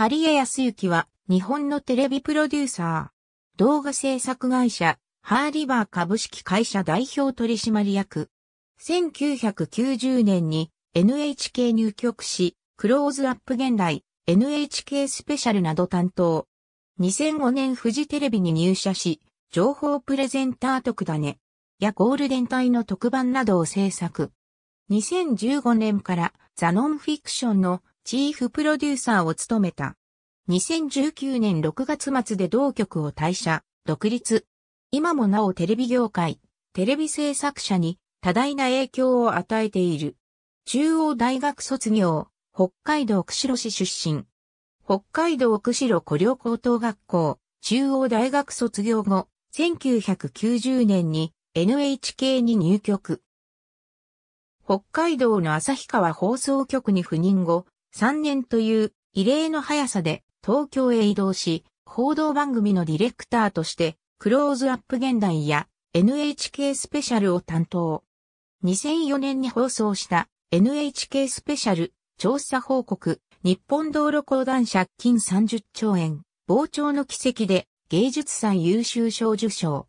ハリエ・ヤスユキは日本のテレビプロデューサー。動画制作会社、ハーリバー株式会社代表取締役。1990年に NHK 入局し、クローズアップ現代、NHK スペシャルなど担当。2005年フジテレビに入社し、情報プレゼンター特ダネやゴールデンイの特番などを制作。2015年からザノンフィクションのチーフプロデューサーを務めた。2019年6月末で同局を退社、独立。今もなおテレビ業界、テレビ制作者に多大な影響を与えている。中央大学卒業、北海道釧路市出身。北海道釧路古陵高等学校、中央大学卒業後、1990年に NHK に入局。北海道の旭川放送局に赴任後、3年という異例の速さで東京へ移動し、報道番組のディレクターとして、クローズアップ現代や NHK スペシャルを担当。2004年に放送した NHK スペシャル調査報告日本道路公団借金30兆円傍聴の奇跡で芸術祭優秀賞受賞。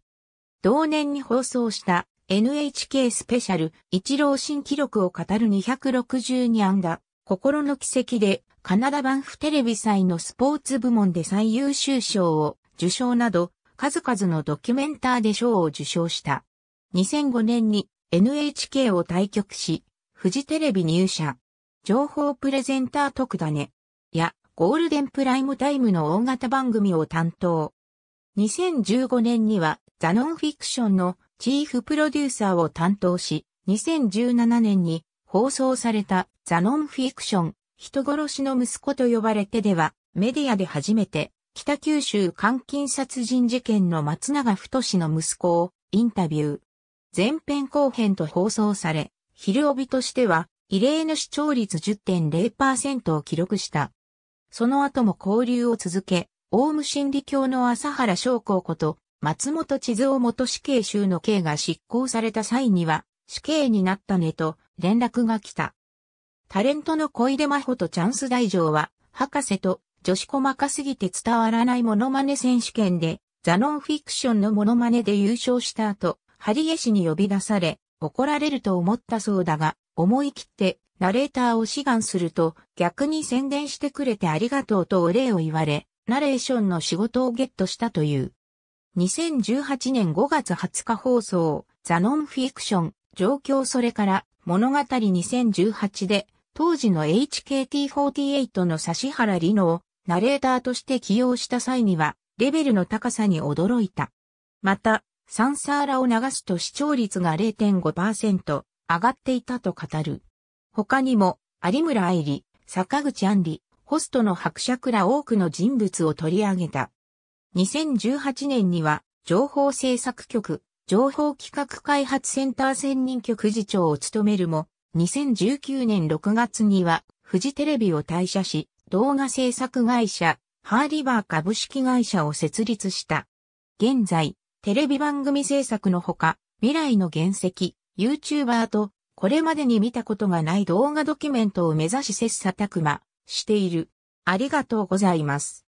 同年に放送した NHK スペシャル一郎新記録を語る262安打心の奇跡でカナダ版フテレビ祭のスポーツ部門で最優秀賞を受賞など、数々のドキュメンターで賞を受賞した。2005年に NHK を退局し、フジテレビ入社、情報プレゼンター特ダネ、やゴールデンプライムタイムの大型番組を担当。2015年にはザノンフィクションのチーフプロデューサーを担当し、2017年に放送されたザ・ノンフィクション、人殺しの息子と呼ばれてでは、メディアで初めて、北九州監禁殺人事件の松永太の息子をインタビュー。前編後編と放送され、昼帯としては、異例の視聴率10.0%を記録した。その後も交流を続け、オウム真理教の朝原昌光こと、松本地蔵元死刑囚の刑が執行された際には、死刑になったねと、連絡が来た。タレントの小出真帆とチャンス大城は、博士と女子細かすぎて伝わらないモノマネ選手権で、ザノンフィクションのモノマネで優勝した後、リエ氏に呼び出され、怒られると思ったそうだが、思い切ってナレーターを志願すると、逆に宣伝してくれてありがとうとお礼を言われ、ナレーションの仕事をゲットしたという。2018年5月20日放送、ザノンフィクション、状況それから、物語2018で、当時の HKT48 の指原里乃をナレーターとして起用した際には、レベルの高さに驚いた。また、サンサーラを流すと視聴率が0.5%上がっていたと語る。他にも、有村愛理、坂口安里、ホストの伯爵ら多くの人物を取り上げた。2018年には、情報制作局、情報企画開発センター専任局次長を務めるも、2019年6月には、フジテレビを退社し、動画制作会社、ハーリバー株式会社を設立した。現在、テレビ番組制作のほか、未来の原石、YouTuber と、これまでに見たことがない動画ドキュメントを目指し切磋琢磨している。ありがとうございます。